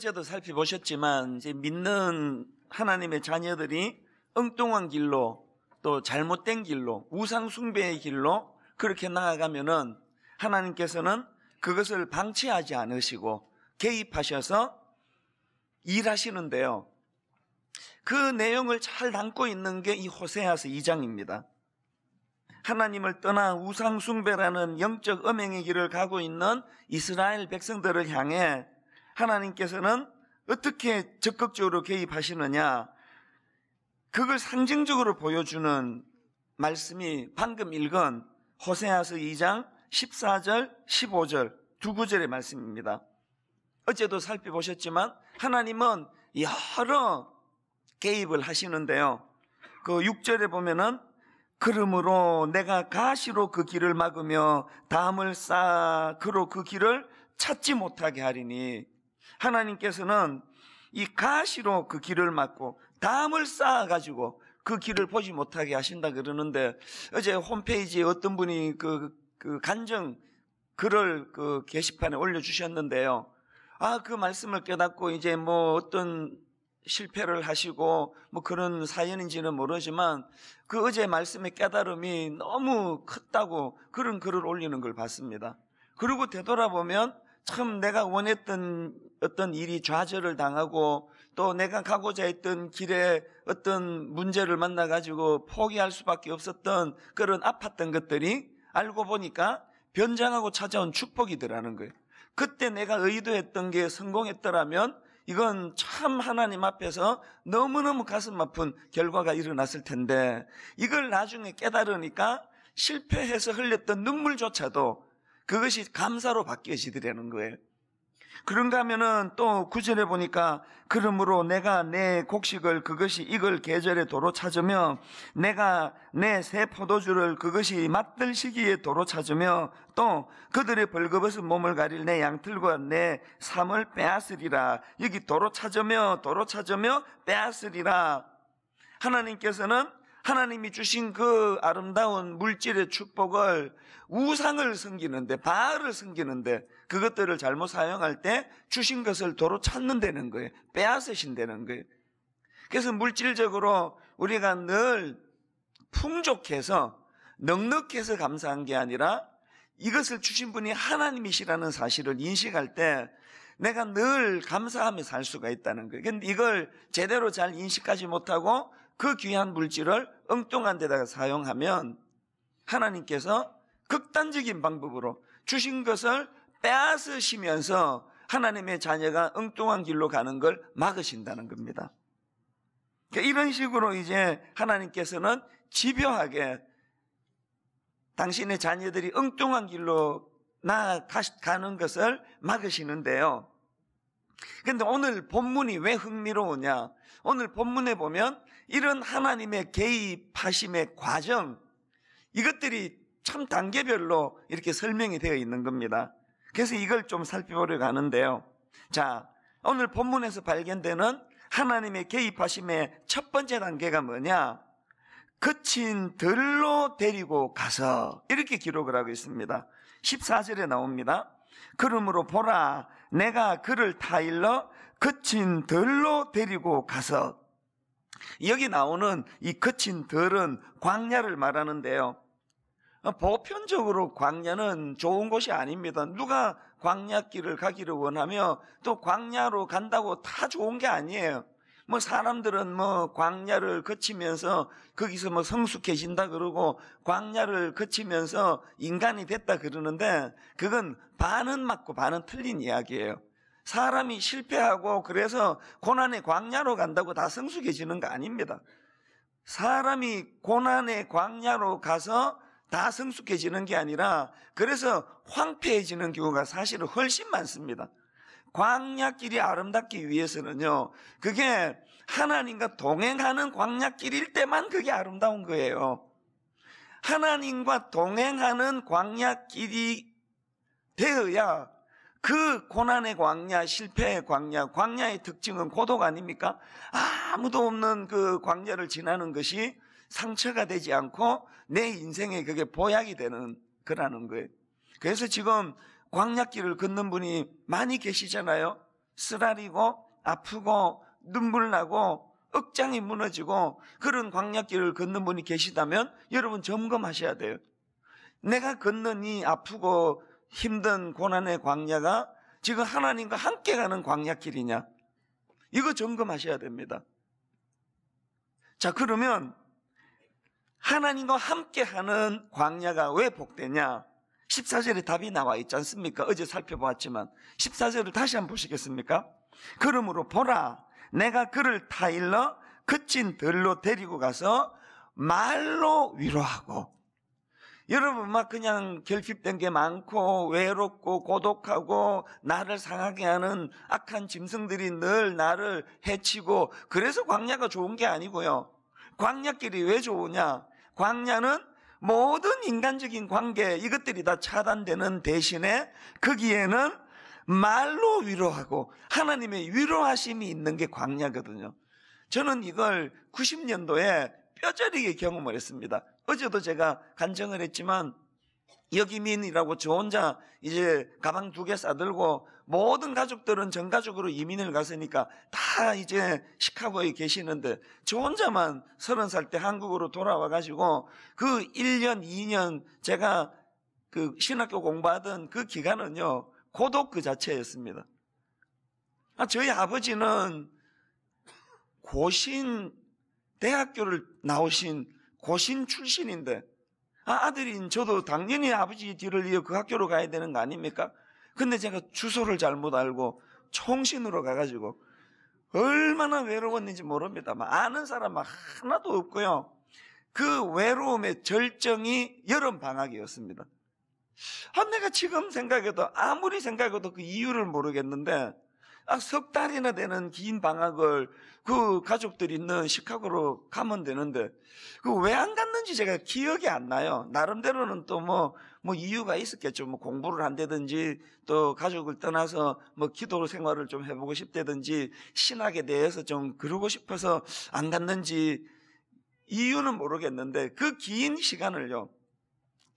어제도 살펴보셨지만 이제 믿는 하나님의 자녀들이 엉뚱한 길로 또 잘못된 길로 우상 숭배의 길로 그렇게 나아가면은 하나님께서는 그것을 방치하지 않으시고 개입하셔서 일하시는데요. 그 내용을 잘 담고 있는 게 이 호세아서 2장입니다. 하나님을 떠나 우상숭배라는 영적 음행의 길을 가고 있는 이스라엘 백성들을 향해 하나님께서는 어떻게 적극적으로 개입하시느냐 그걸 상징적으로 보여주는 말씀이 방금 읽은 호세아서 2장 14절 15절 두 구절의 말씀입니다. 어제도 살펴보셨지만 하나님은 여러 개입을 하시는데요. 그 6절에 보면은 그러므로 내가 가시로 그 길을 막으며 담을 쌓아 그로 그 길을 찾지 못하게 하리니 하나님께서는 이 가시로 그 길을 막고 담을 쌓아가지고 그 길을 보지 못하게 하신다 그러는데 어제 홈페이지에 어떤 분이 그, 그 간증 글을 그 게시판에 올려주셨는데요. 아, 그 말씀을 깨닫고 이제 뭐 어떤 실패를 하시고 뭐 그런 사연인지는 모르지만 그 어제 말씀의 깨달음이 너무 컸다고 그런 글을 올리는 걸 봤습니다. 그리고 되돌아보면 참 내가 원했던 어떤 일이 좌절을 당하고 또 내가 가고자 했던 길에 어떤 문제를 만나가지고 포기할 수밖에 없었던 그런 아팠던 것들이 알고 보니까 변장하고 찾아온 축복이더라는 거예요. 그때 내가 의도했던 게 성공했더라면 이건 참 하나님 앞에서 너무너무 가슴 아픈 결과가 일어났을 텐데 이걸 나중에 깨달으니까 실패해서 흘렸던 눈물조차도 그것이 감사로 바뀌어지더라는 거예요. 그런가 하면은 또 구절에 보니까 그러므로 내가 내 곡식을 그것이 익을 계절에 도로 찾으며 내가 내 새 포도주를 그것이 맛들 시기에 도로 찾으며 또 그들의 벌거벗은 몸을 가릴 내양틀과내 삶을 빼앗으리라 여기 도로 찾으며 도로 찾으며 빼앗으리라 하나님께서는 하나님이 주신 그 아름다운 물질의 축복을 우상을 섬기는데 바알을 섬기는데 그것들을 잘못 사용할 때 주신 것을 도로 찾는다는 거예요. 빼앗으신다는 거예요. 그래서 물질적으로 우리가 늘 풍족해서 넉넉해서 감사한 게 아니라 이것을 주신 분이 하나님이시라는 사실을 인식할 때 내가 늘 감사하며 살 수가 있다는 거예요. 근데 이걸 제대로 잘 인식하지 못하고 그 귀한 물질을 엉뚱한 데다가 사용하면 하나님께서 극단적인 방법으로 주신 것을 빼앗으시면서 하나님의 자녀가 엉뚱한 길로 가는 걸 막으신다는 겁니다. 그러니까 이런 식으로 이제 하나님께서는 집요하게 당신의 자녀들이 엉뚱한 길로 나아가는 것을 막으시는데요. 근데 오늘 본문이 왜 흥미로우냐? 오늘 본문에 보면 이런 하나님의 개입하심의 과정, 이것들이 참 단계별로 이렇게 설명이 되어 있는 겁니다. 그래서 이걸 좀 살펴보려고 하는데요. 자, 오늘 본문에서 발견되는 하나님의 개입하심의 첫 번째 단계가 뭐냐? 거친 들로 데리고 가서 이렇게 기록을 하고 있습니다. 14절에 나옵니다. 그러므로 보라 내가 그를 타일러 거친 들로 데리고 가서 여기 나오는 이거친 들은 광야를 말하는데요. 어, 보편적으로 광야는 좋은 곳이 아닙니다. 누가 광야길을 가기를 원하며 또 광야로 간다고 다 좋은 게 아니에요. 뭐 사람들은 뭐 광야를 거치면서 거기서 뭐 성숙해진다 그러고 광야를 거치면서 인간이 됐다 그러는데 그건 반은 맞고 반은 틀린 이야기예요. 사람이 실패하고 그래서 고난의 광야로 간다고 다 성숙해지는 거 아닙니다. 사람이 고난의 광야로 가서 다 성숙해지는 게 아니라 그래서 황폐해지는 경우가 사실은 훨씬 많습니다. 광야길이 아름답기 위해서는요, 그게 하나님과 동행하는 광야길일 때만 그게 아름다운 거예요. 하나님과 동행하는 광야길이 되어야 그 고난의 광야, 실패의 광야, 광야의 특징은 고독 아닙니까? 아무도 없는 그 광야를 지나는 것이 상처가 되지 않고 내 인생에 그게 보약이 되는 거라는 거예요. 그래서 지금 광약길을 걷는 분이 많이 계시잖아요. 쓰라리고 아프고 눈물 나고 억장이 무너지고 그런 광약길을 걷는 분이 계시다면 여러분 점검하셔야 돼요. 내가 걷는 이 아프고 힘든 고난의 광야가 지금 하나님과 함께 가는 광야길이냐? 이거 점검하셔야 됩니다. 자, 그러면 하나님과 함께하는 광야가 왜 복되냐? 14절에 답이 나와 있지 않습니까? 어제 살펴보았지만 14절을 다시 한번 보시겠습니까? 그러므로 보라 내가 그를 타일러 그친 들로 데리고 가서 말로 위로하고 여러분 막 그냥 결핍된 게 많고 외롭고 고독하고 나를 상하게 하는 악한 짐승들이 늘 나를 해치고 그래서 광야가 좋은 게 아니고요. 광야길이 왜 좋으냐? 광야는 모든 인간적인 관계 이것들이 다 차단되는 대신에 거기에는 말로 위로하고 하나님의 위로하심이 있는 게 광야거든요. 저는 이걸 90년도에 뼈저리게 경험을 했습니다. 어제도 제가 간증을 했지만 여기민이라고 저 혼자 이제 가방 두 개 싸들고 모든 가족들은 전가족으로 이민을 갔으니까 다 이제 시카고에 계시는데 저 혼자만 서른 살 때 한국으로 돌아와 가지고 그 1년, 2년 제가 그 신학교 공부하던 그 기간은요, 고독 그 자체였습니다. 아, 저희 아버지는 고신, 대학교를 나오신 고신 출신인데 아, 아들인 저도 당연히 아버지 뒤를 이어 그 학교로 가야 되는 거 아닙니까? 근데 제가 주소를 잘못 알고 총신으로 가가지고 얼마나 외로웠는지 모릅니다 아는 사람 하나도 없고요. 그 외로움의 절정이 여름 방학이었습니다. 아, 내가 지금 생각해도 아무리 생각해도 그 이유를 모르겠는데 아, 석 달이나 되는 긴 방학을 그 가족들이 있는 시카고로 가면 되는데 그 왜 안 갔는지 제가 기억이 안 나요. 나름대로는 또 뭐뭐 뭐 이유가 있었겠죠. 뭐 공부를 한다든지 또 가족을 떠나서 뭐 기도 생활을 좀 해보고 싶다든지 신학에 대해서 좀 그러고 싶어서 안 갔는지 이유는 모르겠는데 그 긴 시간을요.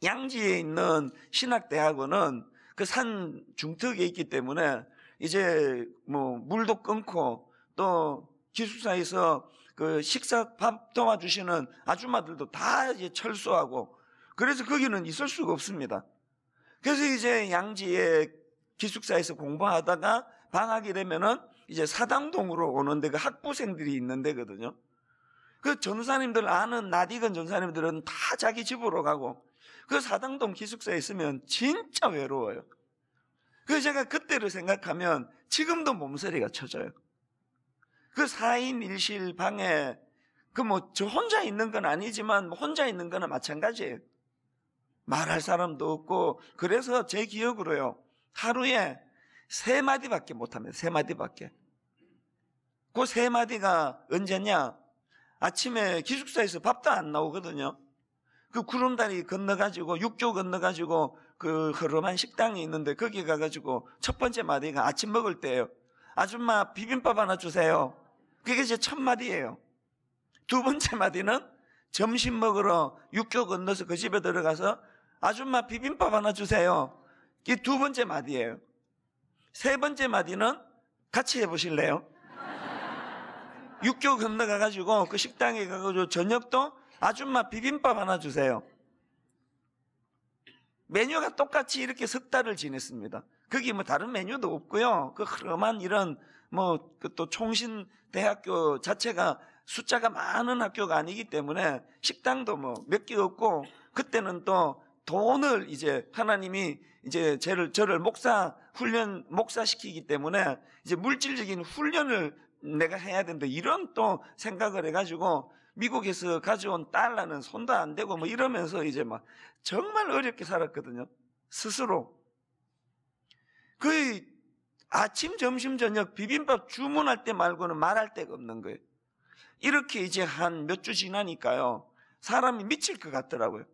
양지에 있는 신학대학원은 그 산 중턱에 있기 때문에 이제 뭐 물도 끊고 또 기숙사에서 그 식사 밥 도와주시는 아줌마들도 다 이제 철수하고 그래서 거기는 있을 수가 없습니다. 그래서 이제 양지에 기숙사에서 공부하다가 방학이 되면은 이제 사당동으로 오는데 그 학부생들이 있는 데거든요. 그 전사님들 아는 나디건 전사님들은 다 자기 집으로 가고 그 사당동 기숙사에 있으면 진짜 외로워요. 그래서 제가 그때를 생각하면 지금도 몸서리가 쳐져요. 그 4인 일실 방에 그 뭐 저 혼자 있는 건 아니지만 뭐 혼자 있는 거는 마찬가지예요. 말할 사람도 없고 그래서 제 기억으로요. 하루에 세 마디밖에 못 합니다. 세 마디밖에. 그 세 마디가 언제냐? 아침에 기숙사에서 밥도 안 나오거든요. 그 구름다리 건너가지고 육조 건너가지고 그 허름한 식당이 있는데 거기 가가지고 첫 번째 마디가 아침 먹을 때예요. 아줌마 비빔밥 하나 주세요. 그게 제 첫 마디예요. 두 번째 마디는 점심 먹으러 육교 건너서 그 집에 들어가서 아줌마 비빔밥 하나 주세요. 이게 두 번째 마디예요. 세 번째 마디는 같이 해보실래요? 육교 건너가가지고 그 식당에 가가지고 저녁도 아줌마 비빔밥 하나 주세요. 메뉴가 똑같이 이렇게 석 달을 지냈습니다. 거기 뭐 다른 메뉴도 없고요. 그 흐름한 이런 뭐또 그 총신 대학교 자체가 숫자가 많은 학교가 아니기 때문에 식당도 뭐 몇 개 없고 그때는 또 돈을 이제 하나님이 이제 저를 저를 목사 훈련 목사 시키기 때문에 이제 물질적인 훈련을 내가 해야 된다 이런 또 생각을 해가지고 미국에서 가져온 달러는 손도 안 대고 뭐 이러면서 이제 막 정말 어렵게 살았거든요. 스스로. 거의 아침, 점심, 저녁 비빔밥 주문할 때 말고는 말할 데가 없는 거예요. 이렇게 이제 한 몇 주 지나니까요. 사람이 미칠 것 같더라고요.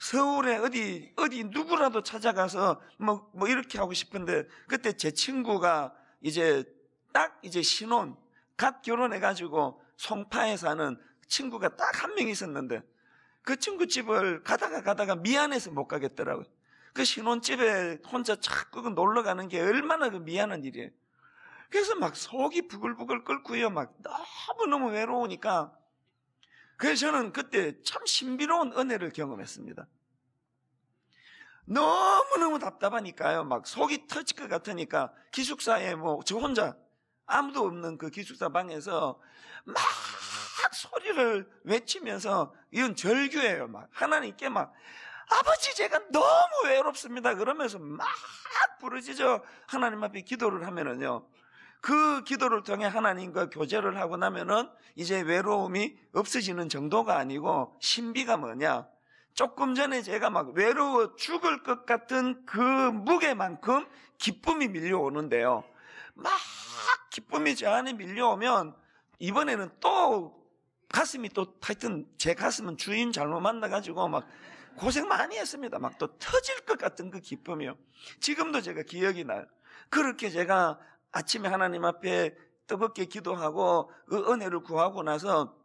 서울에 어디, 어디 누구라도 찾아가서 뭐, 뭐 이렇게 하고 싶은데 그때 제 친구가 이제 딱 이제 신혼, 갓 결혼해가지고 송파에 사는 친구가 딱 한 명 있었는데 그 친구 집을 가다가 가다가 미안해서 못 가겠더라고요. 그 신혼집에 혼자 자꾸 놀러 가는 게 얼마나 그 미안한 일이에요. 그래서 막 속이 부글부글 끓고요. 막 너무너무 외로우니까. 그래서 저는 그때 참 신비로운 은혜를 경험했습니다. 너무너무 답답하니까요. 막 속이 터질 것 같으니까 기숙사에 뭐 저 혼자 아무도 없는 그 기숙사 방에서 막막 소리를 외치면서 이건 절규예요. 막 하나님께 막 아버지 제가 너무 외롭습니다. 그러면서 막 부르짖어 하나님 앞에 기도를 하면은요. 그 기도를 통해 하나님과 교제를 하고 나면은 이제 외로움이 없어지는 정도가 아니고 신비가 뭐냐? 조금 전에 제가 막 외로워 죽을 것 같은 그 무게만큼 기쁨이 밀려오는데요. 막 기쁨이 제 안에 밀려오면 이번에는 또 가슴이 또 하여튼 제 가슴은 주인 잘못 만나가지고 막 고생 많이 했습니다. 막 또 터질 것 같은 그 기쁨이요. 지금도 제가 기억이 나요. 그렇게 제가 아침에 하나님 앞에 뜨겁게 기도하고 그 은혜를 구하고 나서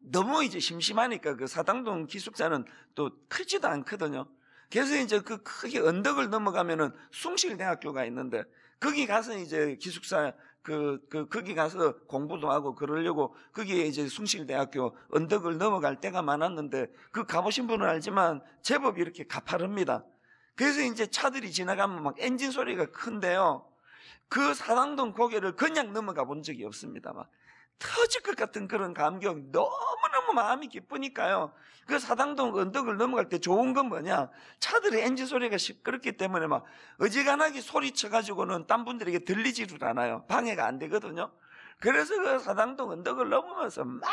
너무 이제 심심하니까 그 사당동 기숙사는 또 크지도 않거든요. 그래서 이제 그 크게 언덕을 넘어가면은 숭실대학교가 있는데 거기 가서 이제 기숙사 그, 그, 거기 가서 공부도 하고 그러려고 거기에 이제 숭실대학교 언덕을 넘어갈 때가 많았는데 그 가보신 분은 알지만 제법 이렇게 가파릅니다. 그래서 이제 차들이 지나가면 막 엔진 소리가 큰데요. 그 사당동 고개를 그냥 넘어가 본 적이 없습니다. 막 터질 것 같은 그런 감격 너무너무 마음이 기쁘니까요. 그 사당동 언덕을 넘어갈 때 좋은 건 뭐냐? 차들의 엔진 소리가 시끄럽기 때문에 막 어지간하게 소리쳐가지고는 딴 분들에게 들리지를 않아요. 방해가 안 되거든요. 그래서 그 사당동 언덕을 넘으면서 막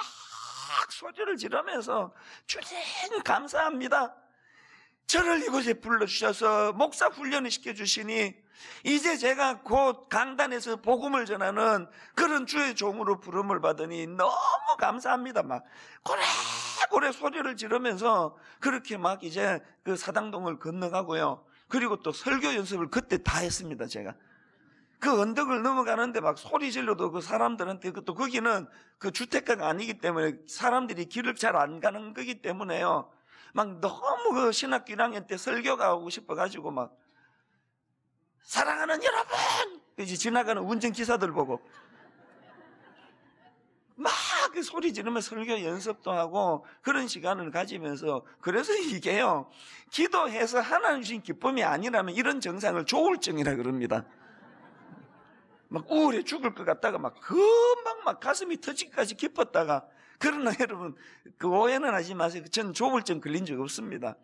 소리를 지르면서 주님 감사합니다. 저를 이곳에 불러주셔서 목사 훈련을 시켜주시니 이제 제가 곧 강단에서 복음을 전하는 그런 주의 종으로 부름을 받으니 너무 감사합니다. 막 고래고래 소리를 지르면서 그렇게 막 이제 그 사당동을 건너가고요. 그리고 또 설교 연습을 그때 다 했습니다. 제가. 그 언덕을 넘어가는데 막 소리 질러도 그 사람들한테 그것도 거기는 그 주택가가 아니기 때문에 사람들이 길을 잘 안 가는 거기 때문에요. 막 너무 그 신학교 1학년 때 설교가 하고 싶어가지고 막 사랑하는 여러분! 이제 지나가는 운전 기사들 보고 막 그 소리 지르면 설교 연습도 하고 그런 시간을 가지면서 그래서 이게요 기도해서 하나님 주신 기쁨이 아니라면 이런 증상을 조울증이라 그럽니다. 막 우울해 죽을 것 같다가 막 금방 막 가슴이 터지기까지 깊었다가 그러나 여러분, 그 오해는 하지 마세요. 전 조불증 걸린 적 없습니다.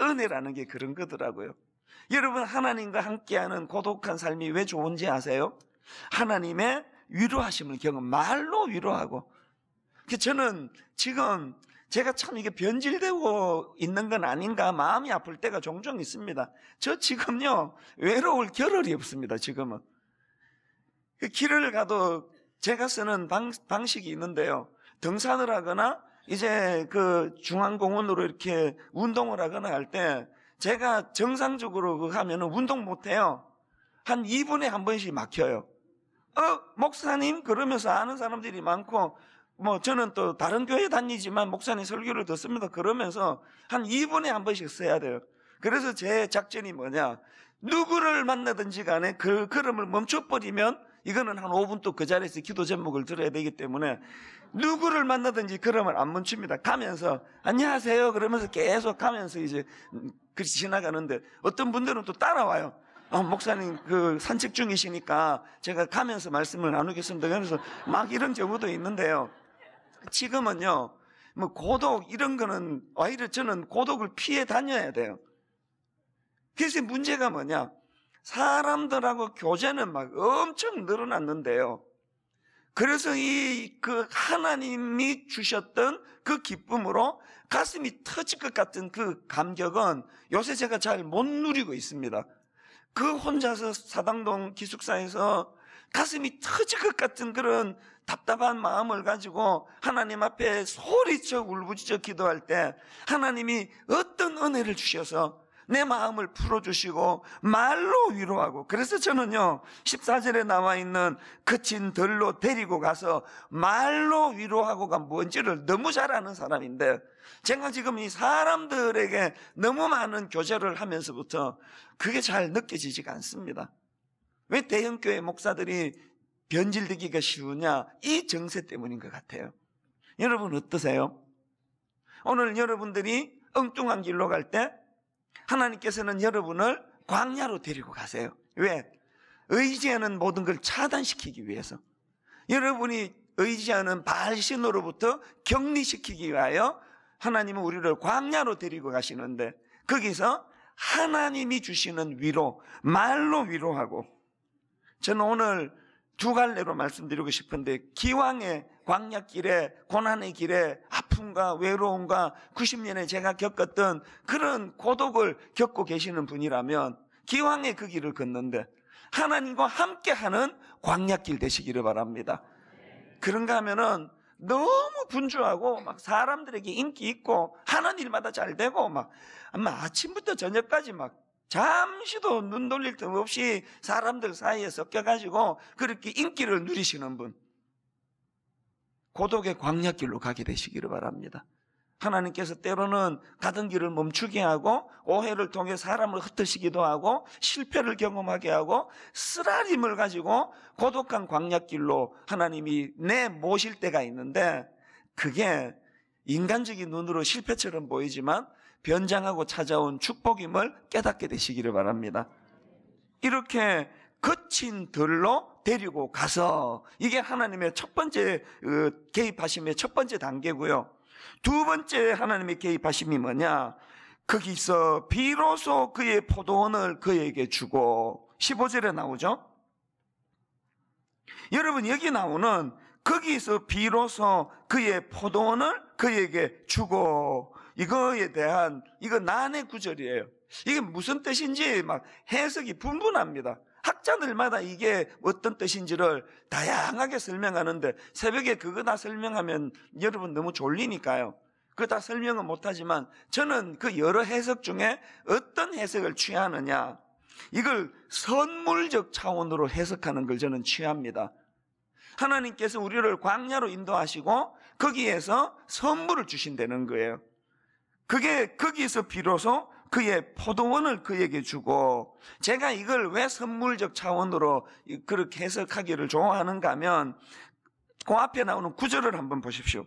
은혜라는 게 그런 거더라고요. 여러분, 하나님과 함께하는 고독한 삶이 왜 좋은지 아세요? 하나님의 위로하심을 경험, 말로 위로하고. 그러니까 저는 지금 제가 참 이게 변질되고 있는 건 아닌가 마음이 아플 때가 종종 있습니다. 저 지금요 외로울 겨를이 없습니다. 지금은 그 길을 가도 제가 쓰는 방, 방식이 있는데요. 등산을 하거나 이제 그 중앙공원으로 이렇게 운동을 하거나 할 때 제가 정상적으로 그 하면은 운동 못 해요. 한 2분에 한 번씩 막혀요. 어, 목사님? 그러면서 아는 사람들이 많고, 뭐 저는 또 다른 교회 다니지만 목사님 설교를 듣습니다. 그러면서 한 2분에 한 번씩 써야 돼요. 그래서 제 작전이 뭐냐. 누구를 만나든지 간에 그 걸음을 멈춰버리면 이거는 한 5분 또 그 자리에서 기도 제목을 들어야 되기 때문에 누구를 만나든지 그러면 안 멈춥니다. 가면서 안녕하세요 그러면서 계속 가면서 이제 그 지나가는데 어떤 분들은 또 따라와요. 아, 목사님 그 산책 중이시니까 제가 가면서 말씀을 나누겠습니다. 그래서 막 이런 경우도 있는데요. 지금은요. 뭐 고독 이런 거는 오히려 아, 저는 고독을 피해 다녀야 돼요. 그래서 문제가 뭐냐? 사람들하고 교제는 막 엄청 늘어났는데요. 그래서 이 그 하나님이 주셨던 그 기쁨으로 가슴이 터질 것 같은 그 감격은 요새 제가 잘 못 누리고 있습니다. 그 혼자서 사당동 기숙사에서 가슴이 터질 것 같은 그런 답답한 마음을 가지고 하나님 앞에 소리쳐 울부짖어 기도할 때 하나님이 어떤 은혜를 주셔서 내 마음을 풀어주시고 말로 위로하고 그래서 저는요 14절에 나와 있는 그친 들로 데리고 가서 말로 위로하고가 뭔지를 너무 잘 아는 사람인데 제가 지금 이 사람들에게 너무 많은 교제를 하면서부터 그게 잘 느껴지지가 않습니다 왜 대형교회 목사들이 변질되기가 쉬우냐 이 정세 때문인 것 같아요 여러분 어떠세요? 오늘 여러분들이 엉뚱한 길로 갈때 하나님께서는 여러분을 광야로 데리고 가세요. 왜? 의지하는 모든 걸 차단시키기 위해서. 여러분이 의지하는 발신으로부터 격리시키기 위하여 하나님은 우리를 광야로 데리고 가시는데 거기서 하나님이 주시는 위로, 말로 위로하고 저는 오늘 두 갈래로 말씀드리고 싶은데 기왕에 광약길에 고난의 길에 아픔과 외로움과 90년에 제가 겪었던 그런 고독을 겪고 계시는 분이라면 기왕에 그 길을 걷는데 하나님과 함께하는 광약길 되시기를 바랍니다. 그런가 하면은 너무 분주하고 막 사람들에게 인기 있고 하는 일마다 잘 되고 막 아마 아침부터 저녁까지 막 잠시도 눈 돌릴 틈 없이 사람들 사이에 섞여가지고 그렇게 인기를 누리시는 분. 고독의 광야길로 가게 되시기를 바랍니다. 하나님께서 때로는 가던 길을 멈추게 하고 오해를 통해 사람을 흩으시기도 하고 실패를 경험하게 하고 쓰라림을 가지고 고독한 광약길로 하나님이 내 모실 때가 있는데 그게 인간적인 눈으로 실패처럼 보이지만 변장하고 찾아온 축복임을 깨닫게 되시기를 바랍니다. 이렇게 거친 들로 데리고 가서 이게 하나님의 첫 번째 그 개입하심의 첫 번째 단계고요. 두 번째 하나님의 개입하심이 뭐냐? 거기서 비로소 그의 포도원을 그에게 주고 15절에 나오죠. 여러분 여기 나오는 거기서 비로소 그의 포도원을 그에게 주고 이거에 대한 이거 난의 구절이에요. 이게 무슨 뜻인지 막 해석이 분분합니다. 학자들마다 이게 어떤 뜻인지를 다양하게 설명하는데 새벽에 그거 다 설명하면 여러분 너무 졸리니까요. 그거 다 설명은 못하지만 저는 그 여러 해석 중에 어떤 해석을 취하느냐 이걸 선물적 차원으로 해석하는 걸 저는 취합니다. 하나님께서 우리를 광야로 인도하시고 거기에서 선물을 주신다는 거예요. 그게 거기서 비로소 그의 포도원을 그에게 주고 제가 이걸 왜 선물적 차원으로 그렇게 해석하기를 좋아하는가 하면 그 앞에 나오는 구절을 한번 보십시오.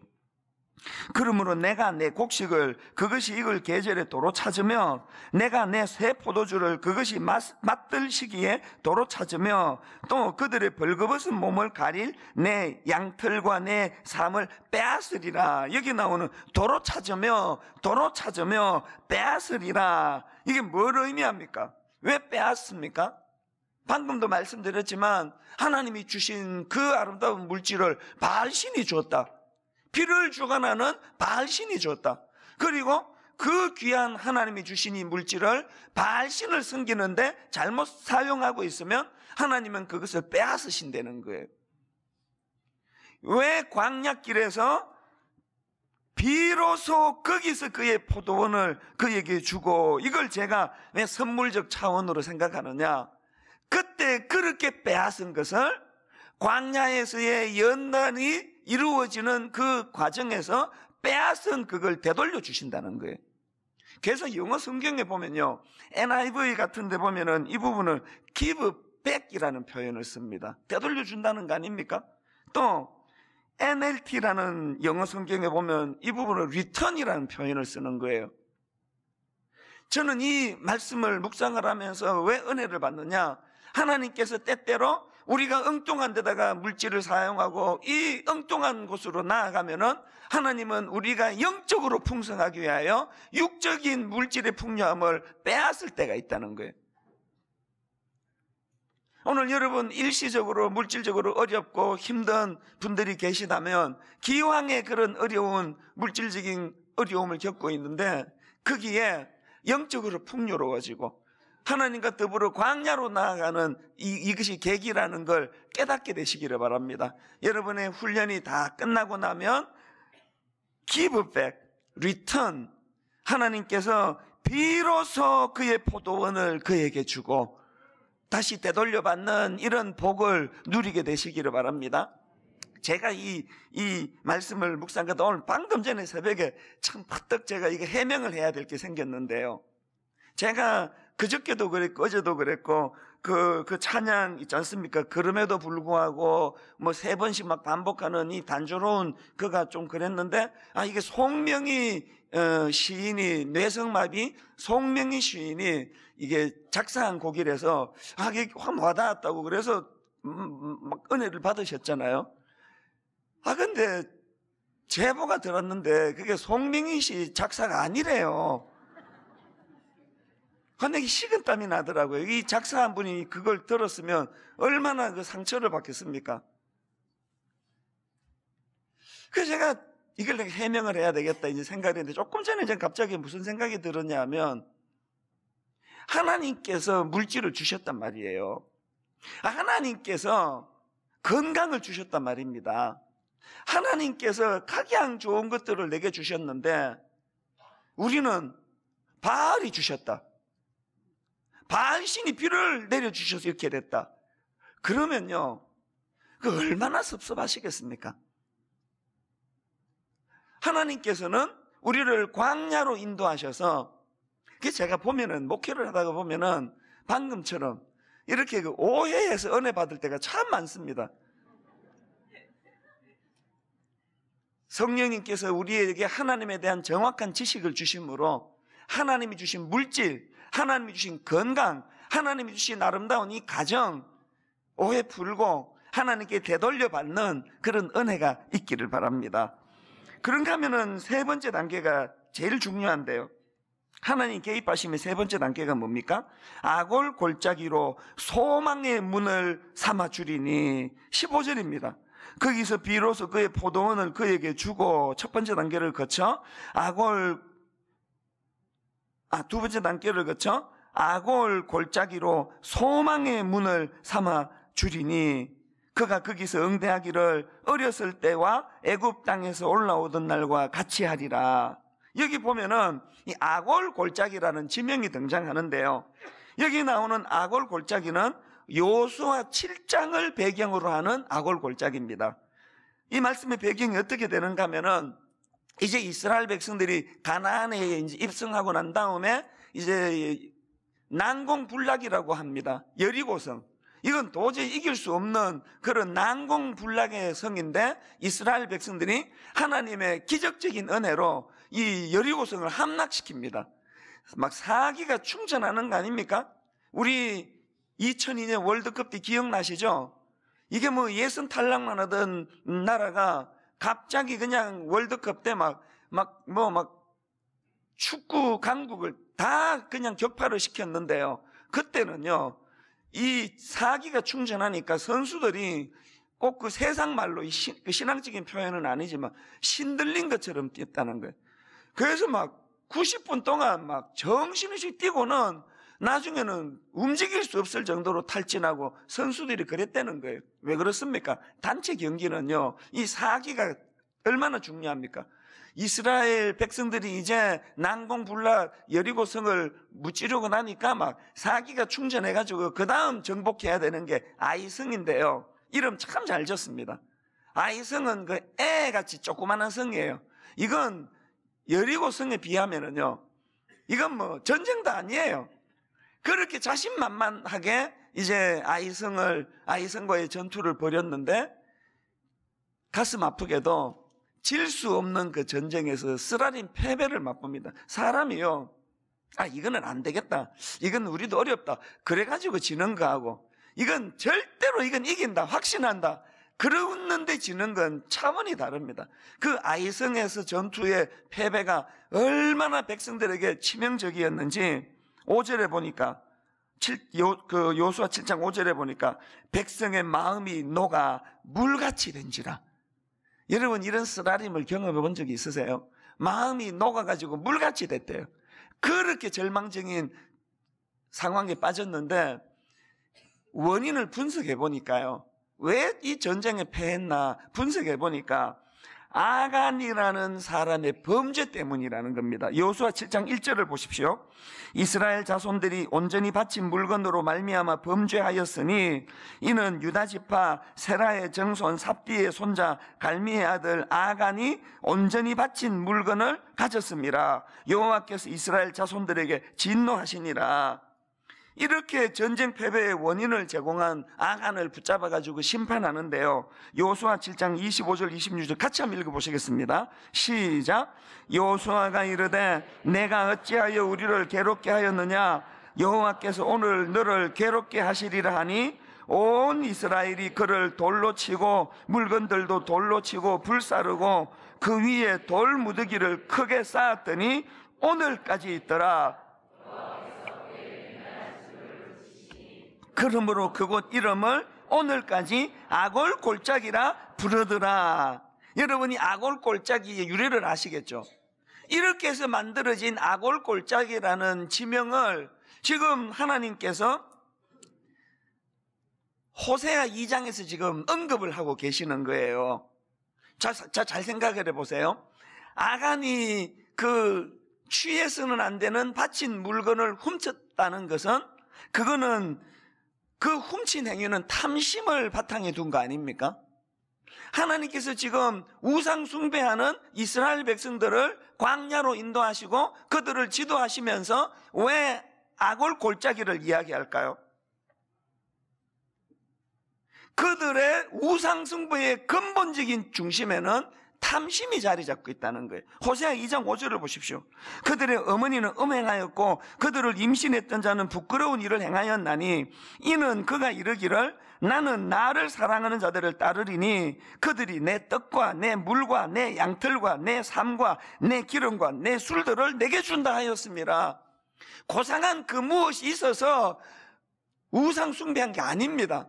그러므로 내가 내 곡식을 그것이 익을 계절에 도로 찾으며 내가 내 새 포도주를 그것이 맛, 맛들 시기에 도로 찾으며 또 그들의 벌거벗은 몸을 가릴 내 양털과 내 삶을 빼앗으리라 여기 나오는 도로 찾으며 도로 찾으며 빼앗으리라 이게 뭘 의미합니까? 왜 빼앗습니까? 방금도 말씀드렸지만 하나님이 주신 그 아름다운 물질을 발신이 주었다 길를 주관하는 발신이 줬다. 그리고 그 귀한 하나님이 주신 이 물질을 발신을 숨기는데 잘못 사용하고 있으면 하나님은 그것을 빼앗으신다는 거예요. 왜 광약길에서 비로소 거기서 그의 포도원을 그에게 주고 이걸 제가 왜 선물적 차원으로 생각하느냐? 그때 그렇게 빼앗은 것을 광야에서의 연단이 이루어지는 그 과정에서 빼앗은 그걸 되돌려 주신다는 거예요. 그래서 영어 성경에 보면요. NIV 같은 데 보면은 이 부분을 give back이라는 표현을 씁니다. 되돌려 준다는 거 아닙니까? 또 NLT라는 영어 성경에 보면 이 부분을 return이라는 표현을 쓰는 거예요. 저는 이 말씀을 묵상을 하면서 왜 은혜를 받느냐? 하나님께서 때때로 우리가 엉뚱한 데다가 물질을 사용하고 이 엉뚱한 곳으로 나아가면은 하나님은 우리가 영적으로 풍성하기 위하여 육적인 물질의 풍요함을 빼앗을 때가 있다는 거예요. 오늘 여러분 일시적으로 물질적으로 어렵고 힘든 분들이 계시다면 기왕에 그런 어려운 물질적인 어려움을 겪고 있는데 거기에 영적으로 풍요로워지고 하나님과 더불어 광야로 나아가는 이, 것이 계기라는 걸 깨닫게 되시기를 바랍니다. 여러분의 훈련이 다 끝나고 나면 give back, return. 하나님께서 비로소 그의 포도원을 그에게 주고 다시 되돌려 받는 이런 복을 누리게 되시기를 바랍니다. 제가 이, 이 말씀을 묵상하다 오늘 방금 전에 새벽에 참 퍼뜩 제가 이거 해명을 해야 될 게 생겼는데요. 제가 그저께도 그랬고 어제도 그랬고 그, 그 찬양 있지 않습니까? 그럼에도 불구하고 뭐 세 번씩 막 반복하는 이 단조로운 그가 좀 그랬는데 아 이게 송명희 어, 시인이 뇌성마비 송명희 시인이 이게 작사한 곡이라서 아 이게 확 와닿았다고 그래서 음, 음, 막 은혜를 받으셨잖아요. 아 근데 제보가 들었는데 그게 송명희 씨 작사가 아니래요. 화내기 식은 땀이 나더라고요. 이 작사 한 분이 그걸 들었으면 얼마나 그 상처를 받겠습니까? 그래서 제가 이걸 내가 해명을 해야 되겠다 이제 생각 했는데 조금 전에 제가 갑자기 무슨 생각이 들었냐면 하나님께서 물질을 주셨단 말이에요. 아, 하나님께서 건강을 주셨단 말입니다. 하나님께서 각양 좋은 것들을 내게 주셨는데 우리는 바알이 주셨다. 반신이 비를 내려주셔서 이렇게 됐다. 그러면요, 그 얼마나 섭섭하시겠습니까? 하나님께서는 우리를 광야로 인도하셔서 그 제가 보면은 목회를 하다가 보면은 방금처럼 이렇게 그 오해해서 은혜 받을 때가 참 많습니다. 성령님께서 우리에게 하나님에 대한 정확한 지식을 주심으로 하나님이 주신 물질, 하나님이 주신 건강, 하나님이 주신 아름다운 이 가정, 오해 풀고 하나님께 되돌려 받는 그런 은혜가 있기를 바랍니다. 그런가 하면은 세 번째 단계가 제일 중요한데요. 하나님 개입하시면세 번째 단계가 뭡니까? 아골 골짜기로 소망의 문을 삼아 주리니 15절입니다. 거기서 비로소 그의 포도원을 그에게 주고 첫 번째 단계를 거쳐 아골 아, 두 번째 단계를 거쳐 아골 골짜기로 소망의 문을 삼아 주리니 그가 거기서 응대하기를 어렸을 때와 애굽 땅에서 올라오던 날과 같이 하리라. 여기 보면은 이 아골 골짜기라는 지명이 등장하는데요. 여기 나오는 아골 골짜기는 요수와 7장을 배경으로 하는 아골 골짜기입니다. 이 말씀의 배경이 어떻게 되는가 하면은 이제 이스라엘 백성들이 가나안에 이제 입성하고 난 다음에 이제 난공불락이라고 합니다. 여리고성. 이건 도저히 이길 수 없는 그런 난공불락의 성인데 이스라엘 백성들이 하나님의 기적적인 은혜로 이 여리고성을 함락시킵니다. 막 사기가 충전하는 거 아닙니까? 우리 2002년 월드컵 때 기억나시죠? 이게 뭐 예선 탈락만 하던 나라가 갑자기 그냥 월드컵 때 막, 막, 뭐, 막, 축구 강국을 다 그냥 격파를 시켰는데요. 그때는요, 이 사기가 충전하니까 선수들이 꼭 그 세상 말로 그 신앙적인 표현은 아니지만 신들린 것처럼 뛰었다는 거예요. 그래서 막 90분 동안 막 정신없이 뛰고는 나중에는 움직일 수 없을 정도로 탈진하고 선수들이 그랬다는 거예요. 왜 그렇습니까? 단체 경기는요, 이 사기가 얼마나 중요합니까? 이스라엘 백성들이 이제 난공불락 여리고성을 무찌르고 나니까 막 사기가 충전해가지고 그 다음 정복해야 되는 게 아이성인데요. 이름 참 잘 졌습니다. 아이성은 그 애같이 조그마한 성이에요. 이건 여리고성에 비하면은요. 이건 뭐 전쟁도 아니에요. 그렇게 자신만만하게 이제 아이성을, 아이성과의 전투를 벌였는데 가슴 아프게도 질 수 없는 그 전쟁에서 쓰라린 패배를 맛봅니다. 사람이요. 아, 이거는 안 되겠다. 이건 우리도 어렵다. 그래가지고 지는거 하고. 이건 절대로 이건 이긴다. 확신한다. 그러는데 지는 건 차원이 다릅니다. 그 아이성에서 전투의 패배가 얼마나 백성들에게 치명적이었는지 5절에 보니까 요, 그 요수와 7장 5절에 보니까 백성의 마음이 녹아 물같이 된지라. 여러분 이런 쓰라림을 경험해 본 적이 있으세요? 마음이 녹아가지고 물같이 됐대요. 그렇게 절망적인 상황에 빠졌는데 원인을 분석해 보니까요. 왜 이 전쟁에 패했나 분석해 보니까 아간이라는 사람의 범죄 때문이라는 겁니다. 여호수아 7장 1절을 보십시오. 이스라엘 자손들이 온전히 바친 물건으로 말미암아 범죄하였으니 이는 유다 지파 세라의 정손 삽디의 손자 갈미의 아들 아간이 온전히 바친 물건을 가졌습니다. 여호와께서 이스라엘 자손들에게 진노하시니라. 이렇게 전쟁 패배의 원인을 제공한 아간을 붙잡아 가지고 심판하는데요. 요호수아 7장 25절 26절 같이 한번 읽어 보시겠습니다. 시작. 요호수아가 이르되 내가 어찌하여 우리를 괴롭게 하였느냐 여호와께서 오늘 너를 괴롭게 하시리라 하니 온 이스라엘이 그를 돌로 치고 물건들도 돌로 치고 불사르고 그 위에 돌 무더기를 크게 쌓았더니 오늘까지 있더라 그러므로 그곳 이름을 오늘까지 아골 골짜기라 부르더라. 여러분이 아골 골짜기의 유래를 아시겠죠? 이렇게 해서 만들어진 아골 골짜기라는 지명을 지금 하나님께서 호세아 2장에서 지금 언급을 하고 계시는 거예요. 자, 자, 잘 생각해 을 보세요. 아간이 그 취해서는 안 되는 바친 물건을 훔쳤다는 것은 그거는 그 훔친 행위는 탐심을 바탕에 둔 거 아닙니까? 하나님께서 지금 우상 숭배하는 이스라엘 백성들을 광야로 인도하시고 그들을 지도하시면서 왜 악올 골짜기를 이야기할까요? 그들의 우상 숭배의 근본적인 중심에는 탐심이 자리 잡고 있다는 거예요. 호세아 2장 5절을 보십시오. 그들의 어머니는 음행하였고 그들을 임신했던 자는 부끄러운 일을 행하였나니 이는 그가 이르기를 나는 나를 사랑하는 자들을 따르리니 그들이 내 떡과 내 물과 내 양털과 내 삶과 내 기름과 내 술들을 내게 준다 하였습니다. 고상한 그 무엇이 있어서 우상 숭배한 게 아닙니다.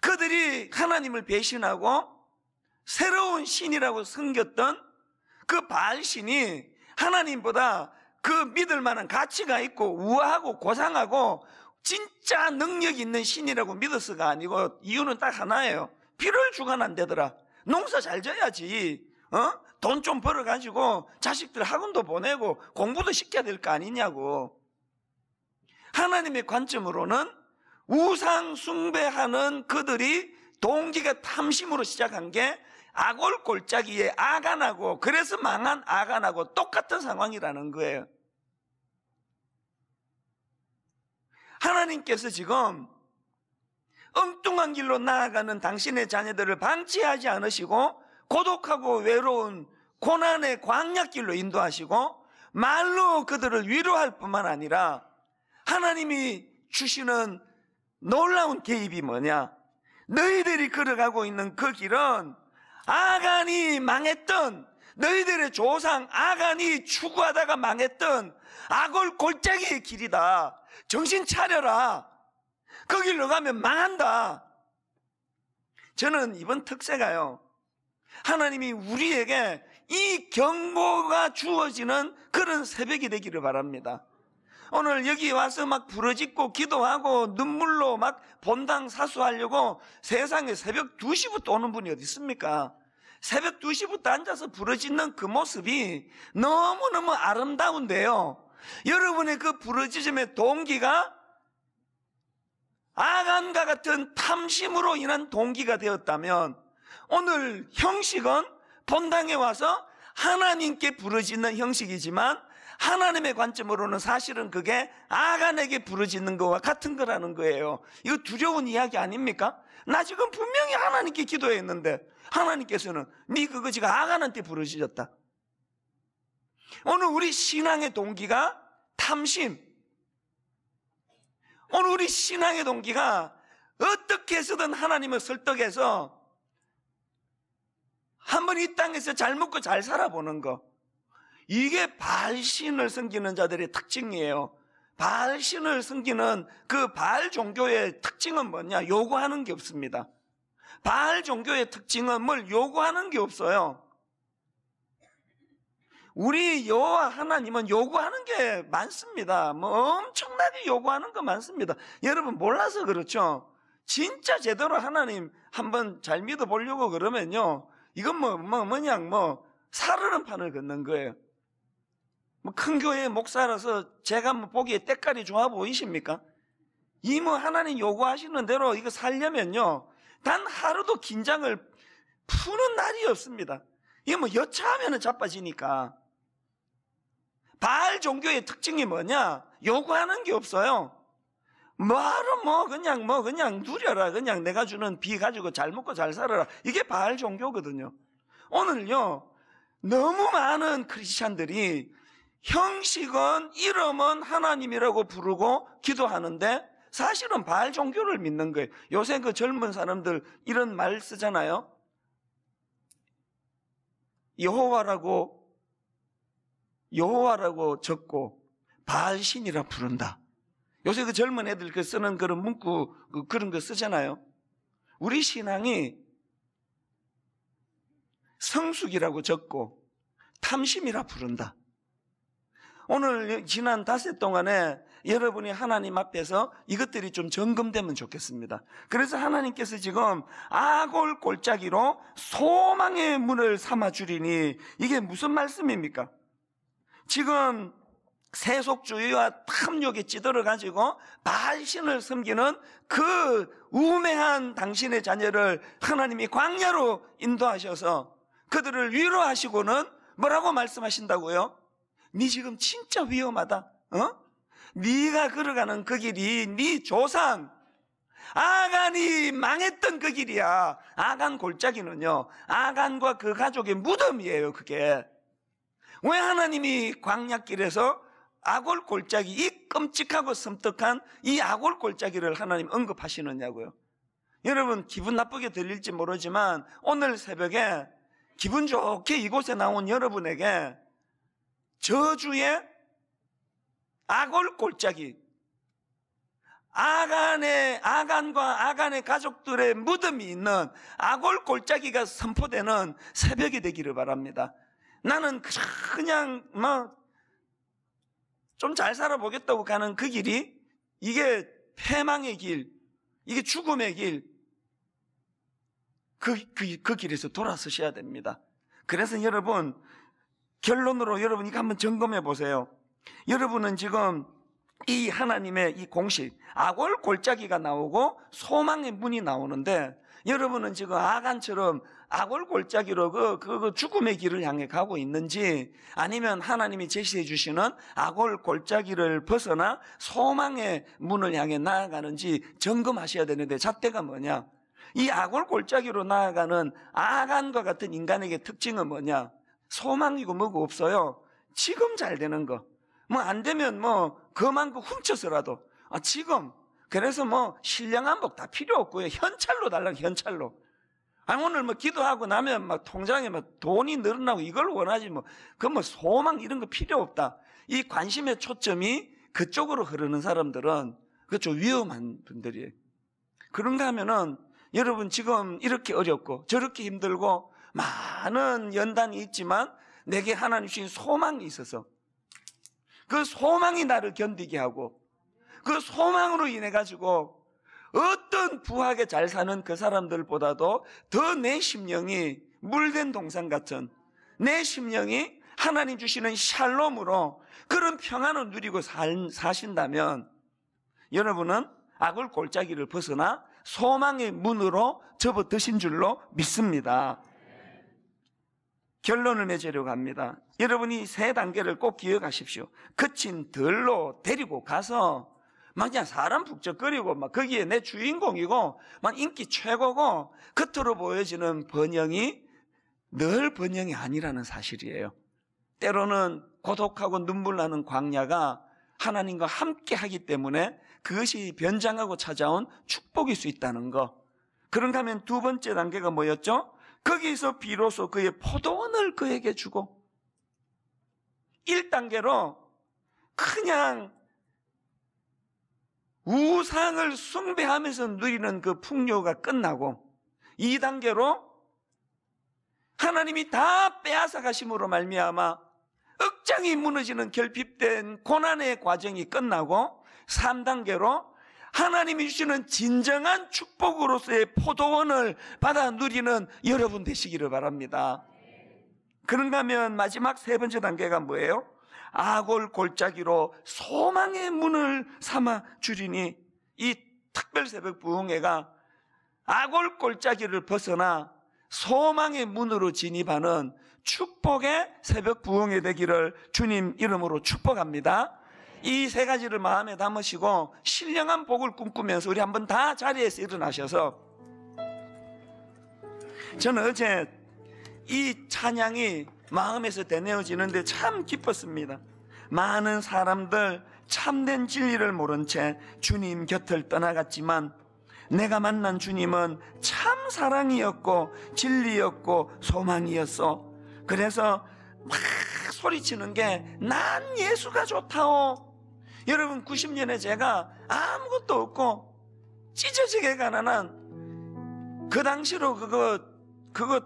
그들이 하나님을 배신하고 새로운 신이라고 섬겼던그바신이 하나님보다 그 믿을 만한 가치가 있고 우아하고 고상하고 진짜 능력 있는 신이라고 믿었어가 아니고 이유는 딱 하나예요. 비를 주관 안 되더라. 농사 잘 져야지. 어? 돈 좀 벌어가지고 자식들 학원도 보내고 공부도 시켜야 될 거 아니냐고. 하나님의 관점으로는 우상 숭배하는 그들이 동기가 탐심으로 시작한 게 아골 골짜기에 아가 나고 그래서 망한 아가 나고 똑같은 상황이라는 거예요. 하나님께서 지금 엉뚱한 길로 나아가는 당신의 자녀들을 방치하지 않으시고 고독하고 외로운 고난의 광약길로 인도하시고 말로 그들을 위로할 뿐만 아니라 하나님이 주시는 놀라운 개입이 뭐냐? 너희들이 걸어가고 있는 그 길은 아간이 망했던 너희들의 조상 아간이 추구하다가 망했던 악골 골짜기의 길이다. 정신 차려라. 거길 로가면 망한다. 저는 이번 특세가요. 하나님이 우리에게 이 경고가 주어지는 그런 새벽이 되기를 바랍니다. 오늘 여기 와서 막부르짖고 기도하고 눈물로 막 본당 사수하려고 세상에 새벽 2시부터 오는 분이 어디 있습니까? 새벽 2시부터 앉아서 부르짖는그 모습이 너무너무 아름다운데요. 여러분의 그부르짖음의 동기가 아간과 같은 탐심으로 인한 동기가 되었다면 오늘 형식은 본당에 와서 하나님께 부르짖는 형식이지만 하나님의 관점으로는 사실은 그게 아간에게 부르짖는 것과 같은 거라는 거예요. 이거 두려운 이야기 아닙니까? 나 지금 분명히 하나님께 기도했는데 하나님께서는 네 그거 지금 아간한테 부르짖었다. 오늘 우리 신앙의 동기가 탐심. 오늘 우리 신앙의 동기가 어떻게 해서든 하나님을 설득해서 한번 이 땅에서 잘 먹고 잘 살아보는 거. 이게 발신을 섬기는 자들의 특징이에요. 발신을 섬기는 그 발 종교의 특징은 뭐냐? 요구하는 게 없습니다. 발 종교의 특징은 뭘 요구하는 게 없어요. 우리 여호와 하나님은 요구하는 게 많습니다. 뭐 엄청나게 요구하는 거 많습니다. 여러분 몰라서 그렇죠. 진짜 제대로 하나님 한번 잘 믿어 보려고 그러면요. 이건 뭐, 뭐 뭐냐 뭐 사르는 판을 걷는 거예요. 뭐큰 교회 목사라서 제가 뭐 보기에 때깔이 좋아 보이십니까? 이뭐 하나님 요구하시는 대로 이거 살려면요. 단 하루도 긴장을 푸는 날이 없습니다. 이게 뭐 여차하면 자빠지니까. 바알 종교의 특징이 뭐냐? 요구하는 게 없어요. 뭐하러 뭐 그냥 뭐 그냥 누려라 그냥 내가 주는 비 가지고 잘 먹고 잘 살아라 이게 바알 종교거든요 오늘요 너무 많은 크리스찬들이 형식은 이름은 하나님이라고 부르고 기도하는데 사실은 발 종교를 믿는 거예요. 요새 그 젊은 사람들 이런 말 쓰잖아요. 여호와라고 여호와라고 적고 발 신이라 부른다. 요새 그 젊은 애들 그 쓰는 그런 문구 그 그런 거 쓰잖아요. 우리 신앙이 성숙이라고 적고 탐심이라 부른다. 오늘 지난 다섯 동안에 여러분이 하나님 앞에서 이것들이 좀 점검되면 좋겠습니다. 그래서 하나님께서 지금 아골 골짜기로 소망의 문을 삼아 주리니 이게 무슨 말씀입니까? 지금 세속주의와 탐욕에 찌들어 가지고 바신을 섬기는 그 우매한 당신의 자녀를 하나님이 광야로 인도하셔서 그들을 위로하시고는 뭐라고 말씀하신다고요? 네 지금 진짜 위험하다. 어? 네가 걸어가는 그 길이 네 조상 아간이 망했던 그 길이야. 아간 골짜기는요. 아간과 그 가족의 무덤이에요, 그게. 왜 하나님이 광약길에서 아골 골짜기 이 끔찍하고 섬뜩한 이 아골 골짜기를 하나님 언급하시느냐고요. 여러분 기분 나쁘게 들릴지 모르지만 오늘 새벽에 기분 좋게 이곳에 나온 여러분에게 저주의 아골골짜기 아간의 아간과 아간의 가족들의 무덤이 있는 아골골짜기가 선포되는 새벽이 되기를 바랍니다. 나는 그냥 뭐, 좀 잘 살아보겠다고 가는 그 길이 이게 패망의 길, 이게 죽음의 길. 그, 그, 그 길에서 돌아서셔야 됩니다. 그래서 여러분 결론으로 여러분이 한번 점검해 보세요. 여러분은 지금 이 하나님의 이 공식, 악월 골짜기가 나오고 소망의 문이 나오는데 여러분은 지금 아간처럼 악월 골짜기로 그, 그, 그 죽음의 길을 향해 가고 있는지 아니면 하나님이 제시해 주시는 악월 골짜기를 벗어나 소망의 문을 향해 나아가는지 점검하셔야 되는데 잣대가 뭐냐? 이 악월 골짜기로 나아가는 아간과 같은 인간에게 특징은 뭐냐? 소망이고 뭐고 없어요. 지금 잘 되는 거. 뭐 안 되면 뭐 그만 큼 그 훔쳐서라도 아, 지금 그래서 뭐 신령한 복다 필요 없고요. 현찰로 달라 현찰로. 아 오늘 뭐 기도하고 나면 막 통장에 막 돈이 늘어나고 이걸 원하지 뭐그뭐 그 뭐 소망 이런 거 필요 없다. 이 관심의 초점이 그쪽으로 흐르는 사람들은 그좀 위험한 분들이에요. 그런가 하면은 여러분 지금 이렇게 어렵고 저렇게 힘들고 많은 연단이 있지만 내게 하나님 주신 소망이 있어서 그 소망이 나를 견디게 하고 그 소망으로 인해 가지고 어떤 부하게 잘 사는 그 사람들보다도 더 내 심령이 물된 동상 같은 내 심령이 하나님 주시는 샬롬으로 그런 평안을 누리고 사신다면 여러분은 악을 골짜기를 벗어나 소망의 문으로 접어드신 줄로 믿습니다. 결론을 맺으려고 합니다. 여러분이 세 단계를 꼭 기억하십시오. 그친 들로 데리고 가서 막 그냥 사람 북적거리고 막 거기에 내 주인공이고 막 인기 최고고 겉으로 보여지는 번영이 늘 번영이 아니라는 사실이에요. 때로는 고독하고 눈물 나는 광야가 하나님과 함께 하기 때문에 그것이 변장하고 찾아온 축복일 수 있다는 거. 그런가 하면 두 번째 단계가 뭐였죠? 거기서 비로소 그의 포도원을 그에게 주고 1단계로 그냥 우상을 숭배하면서 누리는 그 풍요가 끝나고 2단계로 하나님이 다 빼앗아 가심으로 말미암아 억장이 무너지는 결핍된 고난의 과정이 끝나고 3단계로 하나님이 주시는 진정한 축복으로서의 포도원을 받아 누리는 여러분 되시기를 바랍니다. 그런가 하면 마지막 세 번째 단계가 뭐예요? 아골 골짜기로 소망의 문을 삼아 주리니 이 특별 새벽 부흥회가 아골 골짜기를 벗어나 소망의 문으로 진입하는 축복의 새벽 부흥회 되기를 주님 이름으로 축복합니다. 이세 가지를 마음에 담으시고 신령한 복을 꿈꾸면서 우리 한 번 다 자리에서 일어나셔서 저는 어제 이 찬양이 마음에서 되뇌어지는데 참 기뻤습니다. 많은 사람들 참된 진리를 모른 채 주님 곁을 떠나갔지만 내가 만난 주님은 참 사랑이었고 진리였고 소망이었어. 그래서 막 소리치는 게 난 예수가 좋다오. 여러분 90년에 제가 아무것도 없고 찢어지게 가난한 그 당시로 그거 그거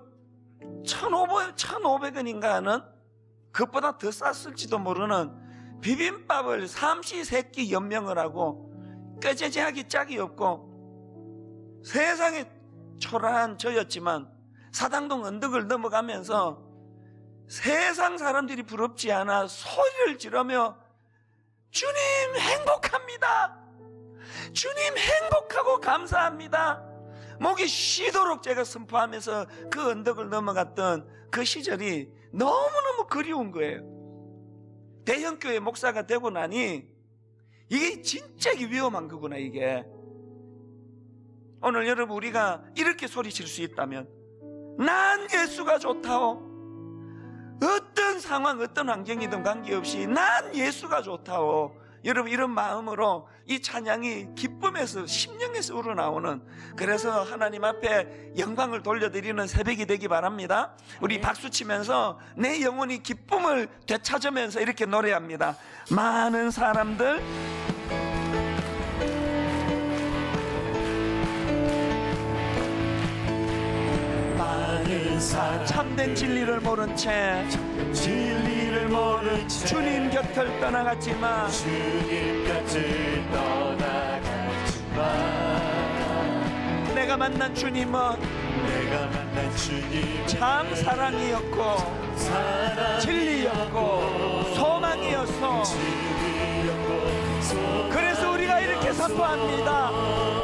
1,500, 1,500원인가 하는 그것보다 더 쌌을지도 모르는 비빔밥을 삼시세끼 연명을 하고 꾀제제하기 짝이 없고 세상에 초라한 저였지만 사당동 언덕을 넘어가면서 세상 사람들이 부럽지 않아 소리를 지르며 주님 행복합니다. 주님 행복하고 감사합니다. 목이 쉬도록 제가 선포하면서 그 언덕을 넘어갔던 그 시절이 너무너무 그리운 거예요. 대형교회 목사가 되고 나니 이게 진짜 위험한 거구나, 이게. 오늘 여러분 우리가 이렇게 소리칠 수 있다면 난 예수가 좋다오. 어떤 상황, 어떤 환경이든 관계없이 난 예수가 좋다오. 여러분 이런 마음으로 이 찬양이 기쁨에서 심령에서 우러나오는 그래서 하나님 앞에 영광을 돌려드리는 새벽이 되기 바랍니다. 우리 네. 박수 치면서 내 영혼이 기쁨을 되찾으면서 이렇게 노래합니다. 많은 사람들 참된 진리를 모른 채 진리를 모른 채 주님 곁을 떠나갔지만 주님 곁을 떠나갔지만 내가 만난 주님은 내가 만난 주님 참 사랑이었고 진리였고 소망이었어 진소 그래서 우리가 이렇게 선포합니다